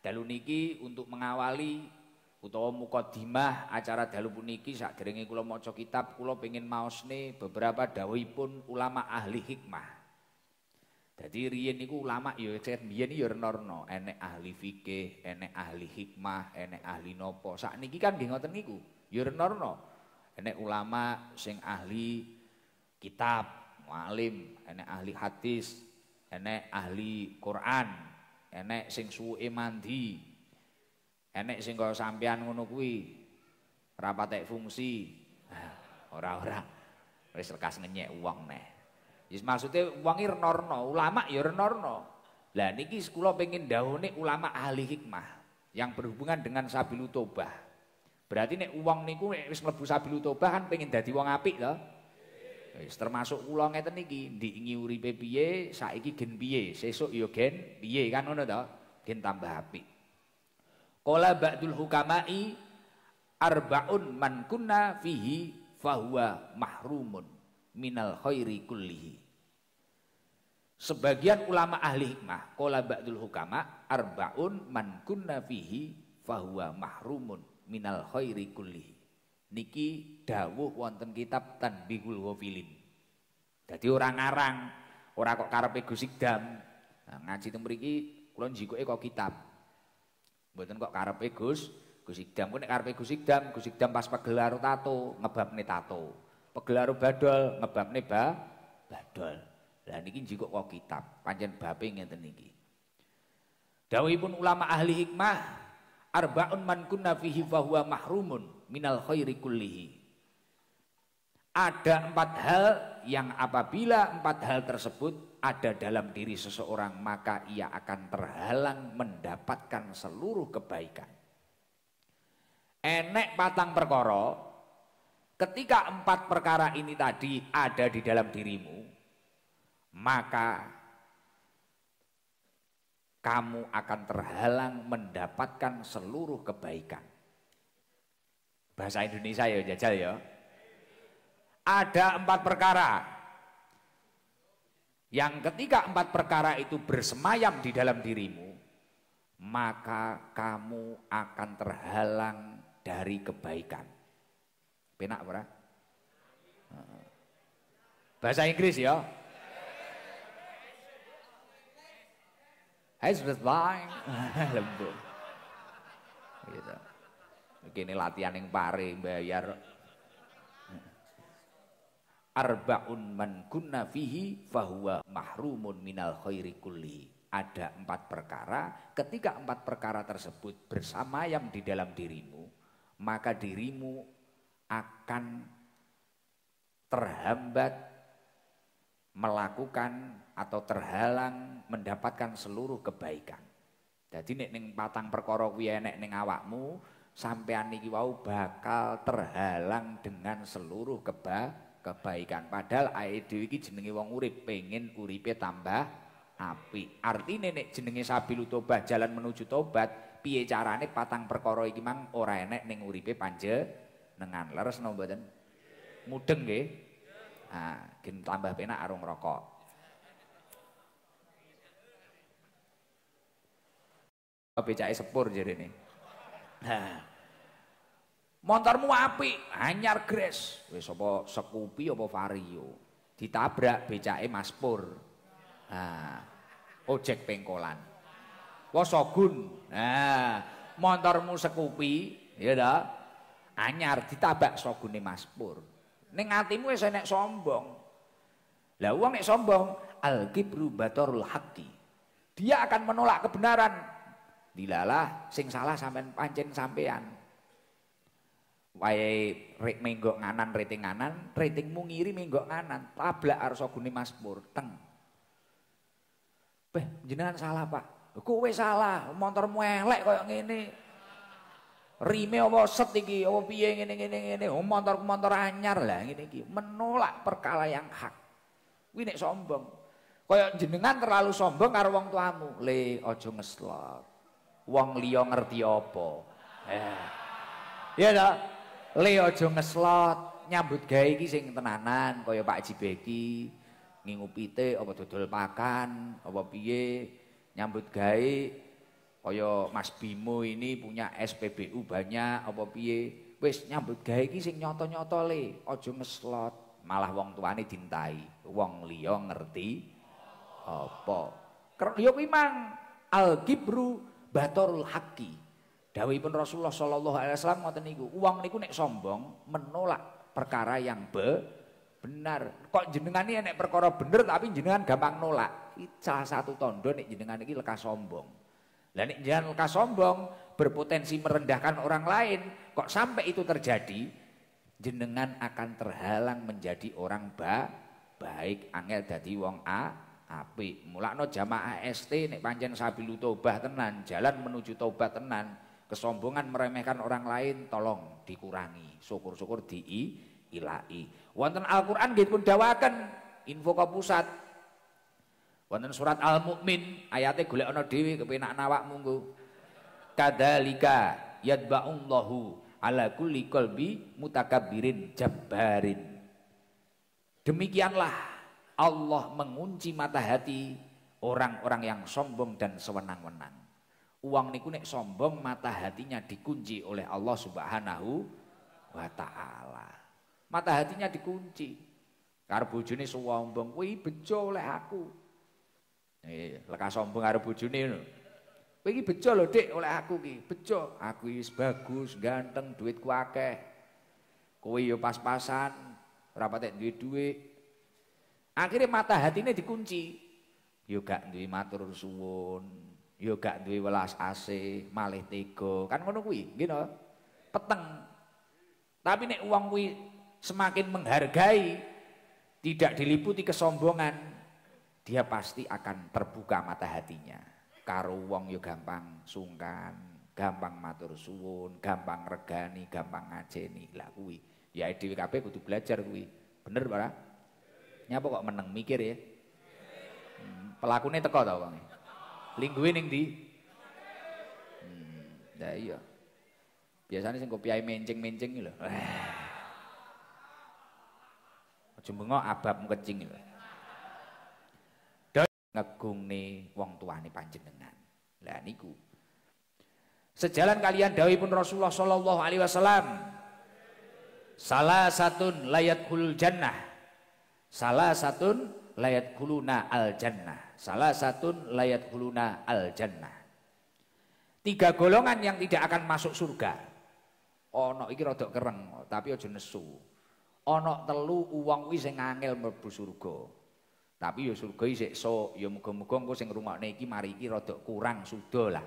dalu niki untuk mengawali utawa mukadimah acara dalu puniki sak derenge kula maca kitab kula pengin maosne beberapa dawuhipun ulama ahli hikmah. Jadi riyen niku ulama ya riyen ya renorno, enek ahli fikih, enek ahli hikmah, enek ahli nopo. Sak niki kan nggih ngoten niku, ya renorno. Enek ulama sing ahli kitab, mualim, enek ahli hadis, enek ahli Quran, enek sing suwe mandi enek sing kau sampean ngono kuwi ora fungsi ora ora wis lekas ngenyek uang neh wis uang Ir renorno ulama ya renorno lah niki sekolah pengin dawuhne ulama ahli hikmah yang berhubungan dengan sabilu tobah berarti nek uang niku wis mlebu sabilu tobah kan pengin dadi wong apik lho Ya, termasuk kula ngeten iki, ndingi uripe piye, saiki gen piye, sesuk ya gen piye kan ngono to? Gen tambah apik. Qala ba'dul hukamai arbaun man kunna fihi fahuwa mahrumun minal khairi kullihi. Sebagian ulama ahli hikmah, qala ba'dul hukama arbaun man kunna fihi fahuwa mahrumun minal khairi kullihi. Niki dawuh wonten kitab Tanbihul Ghafilin. Jadi orang ngarang, orang kok karepe gusik dam Nah, ngaji teng mriki kula njikuke kok kitab. Mboten kok karepe Gus gusik dam. kok nek karepe dam, gusik dam pas pegelaru tato, ngebabne tato. Pegelaru badol, ngebabne ba badol. Lah niki jigo kok kitab, pancen bape ngeten niki. Dawuhipun ulama ahli hikmah, arbaun man kunna fihi mahrumun minal khairi kullihi. Ada empat hal yang apabila empat hal tersebut ada dalam diri seseorang maka ia akan terhalang mendapatkan seluruh kebaikan. Enek patang perkoro, ketika empat perkara ini tadi ada di dalam dirimu, maka kamu akan terhalang mendapatkan seluruh kebaikan. Bahasa Indonesia ya jajal ya. Ada empat perkara. Yang ketika empat perkara itu bersemayam di dalam dirimu, maka kamu akan terhalang dari kebaikan. Penak ora? Bahasa Inggris ya. Hai sudah lembut. Gitu. Gini latihan yang pare bayar. Arbaun man kunna fihi fahuwa mahrumun minal khairi kulli. Ada empat perkara, ketika empat perkara tersebut bersama yang di dalam dirimu, maka dirimu akan terhambat melakukan atau terhalang mendapatkan seluruh kebaikan. Jadi nek ning patang perkara kuwi enek ning awakmu, sampean niki wau bakal terhalang dengan seluruh keba kebaikan. Padahal ae dhewe iki jenenge wong urip, pengen uripe tambah api. Arti nenek jenenge sabilu tobat jalan menuju tobat, piye carane patang perkara iki mang ora enek ning uripe nengan Leres no mboten? Mudeng nggih. Ah, gen tambah penak arung rokok. becake sepur jadi Nah. Motormu api, hanyar gres. Wis apa Sekupi apa Vario. Ditabrak becake Mas Pur. Nah, ojek pengkolan. sogun. Nah, motormu Sekupi, ya ta? Anyar ditabrak sogune Mas Pur. Ning atimu wis enek sombong. Lah wong nek sombong, al-kibru batarul haqqi. Dia akan menolak kebenaran. Dilalah sing salah sampean pancen sampean re, menggok nganan rating nganan, rating mungiri, menggok nganan, tablak arso guni mas teng. Beh, jenengan salah, Pak. Kowe salah, Motor muelek kaya gini. Rime apa set iki, apa piye ngene ngene ngene. Oh, motor motor anyar lah ngene iki. Menolak perkara yang hak. Kuwi nek sombong. Kaya jenengan terlalu sombong karo wong tuamu. Le, aja ngeslot. Wong liya ngerti apa. Eh. Ya dah. Le aja ngeslot, nyambut gawe iki sing tenanan kaya Pak Jibeki. Ngingupite apa dodol pakan, apa piye nyambut gawe kaya Mas Bimo ini punya SPBU banyak apa piye. Wis nyambut gawe iki sing nyoto le, aja ngeslot. Malah wong tuane dintai, wong liya ngerti apa. Ya kuwi mang al-kibru Batorul haqqi pun Rasulullah sallallahu alaihi wasallam ngoten niku, uang niku nek sombong menolak perkara yang be benar. Kok jenengan ini nek perkara bener tapi jenengan gampang nolak. itu salah satu tondo nek jenengan iki lekas sombong. Lah nek jenengan lekas sombong berpotensi merendahkan orang lain, kok sampai itu terjadi, jenengan akan terhalang menjadi orang ba baik angel dadi wong a api Mulakno jamaah ST nek panjen sabilu tobat tenan, jalan menuju tobat tenan. Kesombongan meremehkan orang lain tolong dikurangi. Syukur-syukur diilai. Wonten Al-Qur'an nggih pun dawaken info ke pusat. Wonten surat Al-Mukmin ayatnya golek ana dhewe kepenak nawak munggu Kadzalika yadba'ullahu ala kulli qalbi mutakabbirin jabbarin. Demikianlah Allah mengunci mata hati orang-orang yang sombong dan sewenang-wenang. Uang niku nek sombong mata hatinya dikunci oleh Allah Subhanahu wa taala. Mata hatinya dikunci. Karo bojone sombong, kuwi bejo oleh aku. Eh, lekas sombong karo bojone lho. iki bejo lho, Dik, oleh aku iki. Bejo. Aku wis bagus, ganteng, duitku akeh. Kowe yo ya pas-pasan, ora patek duwe duit. Akhirnya mata hatinya dikunci. Yo gak duwe matur suwun, Yoga gak duwe welas ac malih tega. Kan ngono kuwi, nggih Peteng. Tapi nek uang kuwi semakin menghargai, tidak diliputi kesombongan, dia pasti akan terbuka mata hatinya. Karo wong yo gampang sungkan, gampang matur suwun, gampang regani, gampang ngajeni. Lah kuwi, ya WKP kudu belajar kuwi. Bener ora? Nyapa kok meneng mikir ya? Pelakunya hmm, pelakune teko bang ya? Lingguin yang di? Hmm, nah iya. Biasane sing kopiahe mencing-mencing gitu. Aja bengok abab Dan ngegung nih wong tua nih panjenengan. Lah niku. Sejalan kalian pun Rasulullah sallallahu alaihi wasallam. Salah satun layatul jannah. Salah satun layat kuluna al jannah. Salah satu layat kuluna al jannah. Tiga golongan yang tidak akan masuk surga. Ono iki rodok kereng, tapi aja nesu. Ono telu uang wis sing angel mlebu surga. Tapi ya surga isik so, ya muga-muga engko sing rungokne iki mari iki rodok kurang sudah lah.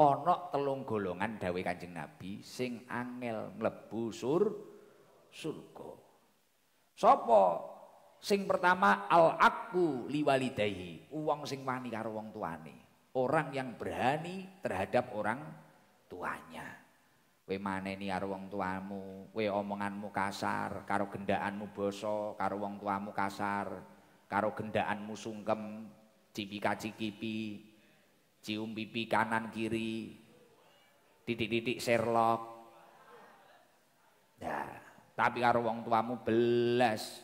Ono telung golongan dawe Kanjeng Nabi sing angel mlebu sur surga. Sopo Sing pertama al aku liwalidayi uang sing wani karo wong tuane. Orang yang berani terhadap orang tuanya. Kowe maneni karo wong tuamu, kowe omonganmu kasar, karo gendaanmu boso, karo wong tuamu kasar, karo gendaanmu sungkem, cipika-cikipi, cium pipi kanan kiri, titik-titik serlok. Nah, tapi karo wong tuamu belas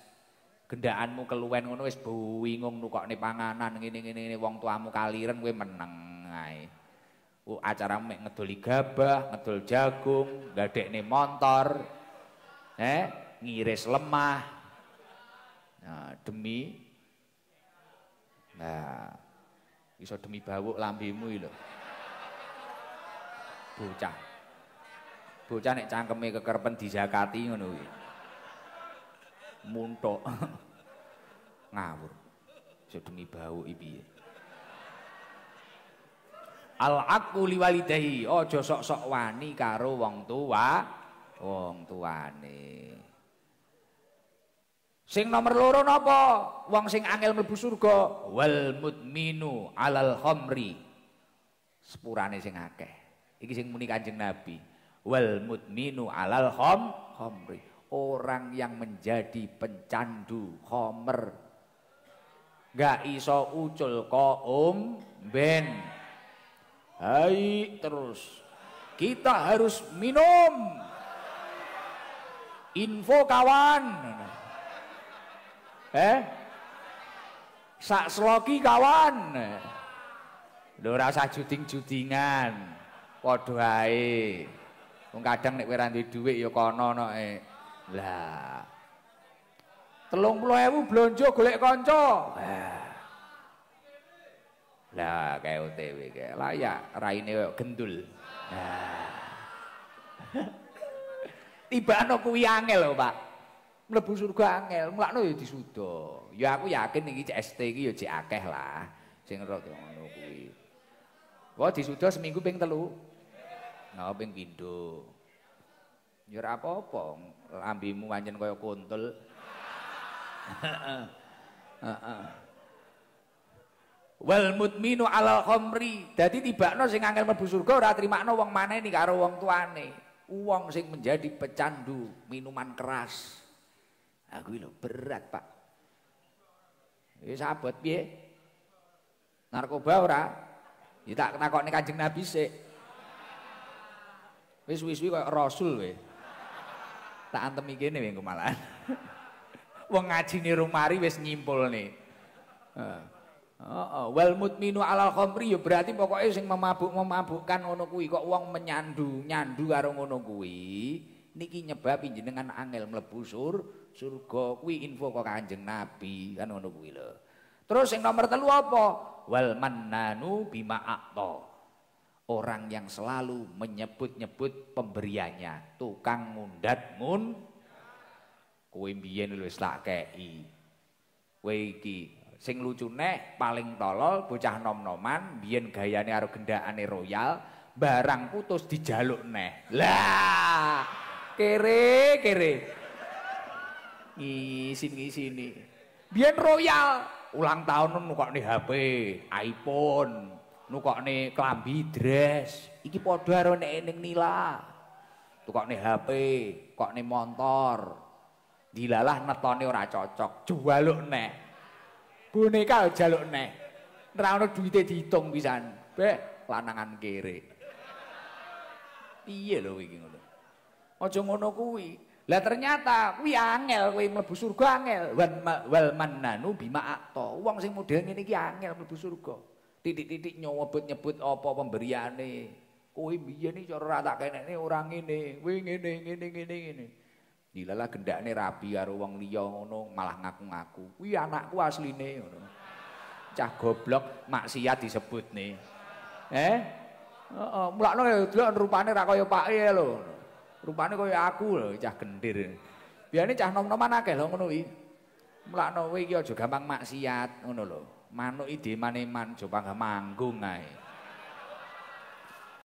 gendaanmu keluwen ngono wis bingung nukokne panganan ngene-ngene wong tuamu kaliren kowe meneng ae. Uh, acara mek ngedoli gabah, ngedol jagung, gadekne montor. Eh, ngiris lemah. Nah, demi Nah, iso demi bawuk lambemu lho. Bocah. Bocah nek cangkeme kekerpen dizakati ngono kuwi muntok. Ngawur. Sedemi bau ibi. Al aku liwalidahi, ojo sok-sok wani karo wong tua, wong tuane. Sing nomor loro nopo, Wong sing angel mlebu surga wal mudminu alal khamri. Sepurane sing akeh. Iki sing muni Kanjeng Nabi. Wal mudminu alal kham khamri orang yang menjadi pencandu homer, gak iso ucul koom ben hai terus kita harus minum info kawan eh sak sloki kawan lho rasa juding-judingan waduh hai kadang nek wiranti duit yuk ya kono no eh. Lah. Telung puluh ewu blonjo golek konco. Lah. Lah kayak OTW kayak layak raine kaya gendul. Tiba no kuwi angel lho, Pak. Mlebu surga angel, mlakno ya disudo. Ya aku yakin iki CST iki ya jek akeh lah sing ro ngono kuwi. Wah disudo seminggu ping telu. Nah, ping pindho. Ya ora apa-apa, lambimu pancen kaya kuntul. Heeh. Wal mutminu alal khamri. Dadi tibakno sing angel mlebu surga ora trimakno wong maneni karo wong tuane. Wong sing menjadi pecandu minuman keras. Aku lho berat, Pak. Ya sahabat piye? Narkoba ora? Ya tak takokne Kanjeng Nabi sik. Wis wis kaya rasul we tak antemi kene wengku malahan. Wong ngajine rumari wis nyimpulne. Heeh. Heeh, oh, oh. wal mutminu alal khamri ya berarti pokoknya sing memabuk-memabukkan ngono kuwi kok wong menyandu, nyandu karo ngono kuwi niki nyebabi jenengan angel mlebu sur surga kuwi info kok Kanjeng Nabi kan ngono kuwi lho. Terus yang nomor telu apa? Wal mannanu bima aqta. Orang yang selalu menyebut-nyebut pemberiannya, tukang ngundat ngun. Kowe mbiyen wis tak kei. Kowe iki sing lucune paling tolol bocah nom-noman biyen gayane karo gendakane royal, barang putus dijaluk neh. Lah, kere kere. Ngisin-ngisini. Biyen royal ulang tahun kok nih HP, iPhone, nukokne klambi dress iki padha karo nek ning nila tukokne HP kokne montor dilalah netone ora cocok jualuk neh boneka jaluk neh ora ono duwite diitung pisan beh lanangan kere piye lho iki ngono aja ngono kuwi lah ternyata kuwi angel kuwi mlebu surga angel wal mannanu bima akta wong sing model ngene iki angel mlebu surga titik-titik nyebut-nyebut apa pemberiane. Kowe biyen iki cara ra kene kenekne orang ini kowe ngene ngene ngene ngene. Dilalah gendakne rapi karo wong liya ngono malah ngaku-ngaku. wih anakku asline ngono. Cah goblok maksiat nih, Eh? Heeh, mulakno ya delok rupane ra kaya E lho. Rupane kaya aku lho cah gendir. Biyane cah nom-noman akeh lho ngono kuwi. Mulakno kowe iki aja gampang maksiat ngono lho. Manuk ini dimane-man Jepang manggung ae.